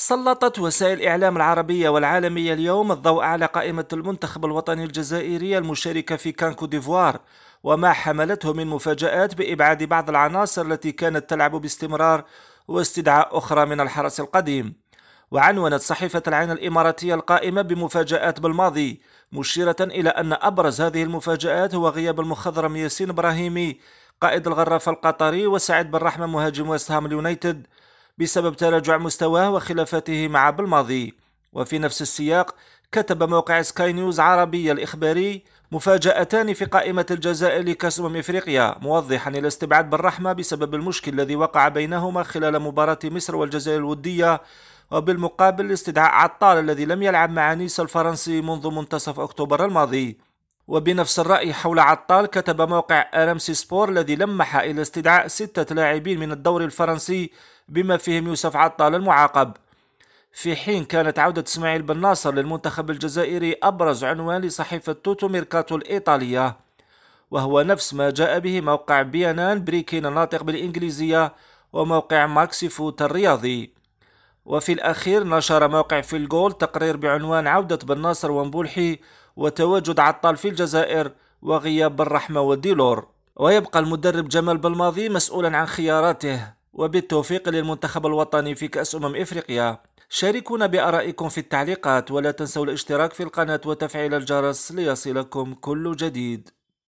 سلطت وسائل الإعلام العربية والعالمية اليوم الضوء على قائمة المنتخب الوطني الجزائري المشاركة في كانكو ديفوار وما حملته من مفاجآت بإبعاد بعض العناصر التي كانت تلعب باستمرار واستدعاء أخرى من الحرس القديم وعنونت صحيفة العين الإماراتية القائمة بمفاجآت بالماضي مشيرة إلى أن أبرز هذه المفاجآت هو غياب المخضرم ياسين إبراهيمي قائد الغرافة القطري وسعد بن رحمة مهاجم ويست هام اليونايتد بسبب تراجع مستواه وخلافاته مع بالماضي وفي نفس السياق كتب موقع سكاي نيوز عربي الإخباري مفاجأتان في قائمة الجزائر لكأس أمم إفريقيا موضحا الاستبعاد بالرحمة بسبب المشكل الذي وقع بينهما خلال مباراة مصر والجزائر الودية وبالمقابل استدعاء عطال الذي لم يلعب مع نيس الفرنسي منذ منتصف أكتوبر الماضي وبنفس الرأي حول عطال كتب موقع أرمسي سبور الذي لمح إلى استدعاء ستة لاعبين من الدوري الفرنسي بما فيهم يوسف عطال المعاقب في حين كانت عودة إسماعيل بن ناصر للمنتخب الجزائري أبرز عنوان لصحيفة توتو ميركاتو الإيطالية وهو نفس ما جاء به موقع بيانان بريكين الناطق بالإنجليزية وموقع ماكسي فوت الرياضي وفي الأخير نشر موقع في الجول تقرير بعنوان عودة بن ناصر ومبولحي وتواجد عطال في الجزائر وغياب بن رحمة وديلور ويبقى المدرب جمال بالماضي مسؤولا عن خياراته وبالتوفيق للمنتخب الوطني في كأس أمم إفريقيا شاركونا بآرائكم في التعليقات ولا تنسوا الاشتراك في القناة وتفعيل الجرس ليصلكم كل جديد